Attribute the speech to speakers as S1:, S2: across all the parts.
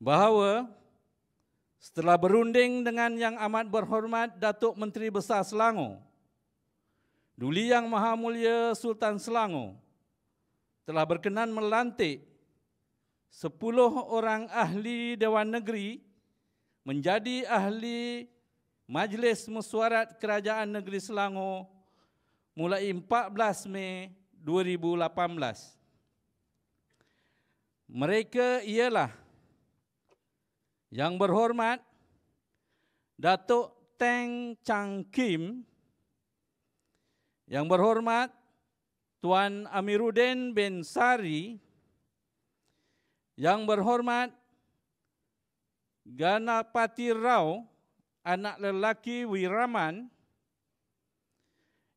S1: bahawa setelah berunding dengan yang amat berhormat Datuk Menteri Besar Selangor, Duli Yang Maha Mulia Sultan Selangor telah berkenan melantik 10 orang ahli Dewan Negeri menjadi ahli Majlis Mesyuarat Kerajaan Negeri Selangor mulai 14 Mei 2018. Mereka ialah yang berhormat Datuk Teng Chang Kim Yang berhormat Tuan Amiruddin bin Sari Yang berhormat Ganapati Rao anak lelaki Wiraman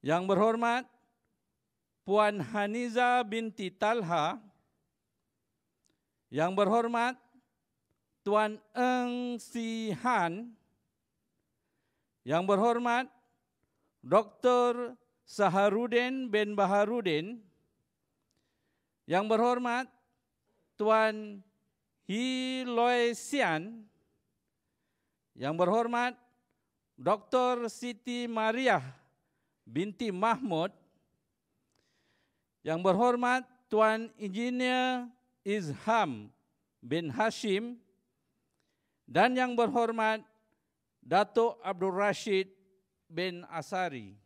S1: Yang berhormat Puan Haniza binti Talha Yang berhormat Tuan Eng Sihan yang berhormat Dr. Saharudin bin Baharudin yang berhormat Tuan Hi Loi Sian yang berhormat Dr. Siti Mariah binti Mahmud yang berhormat Tuan Injinia Izham bin Hashim dan yang berhormat Datuk Abdul Rashid bin Asari.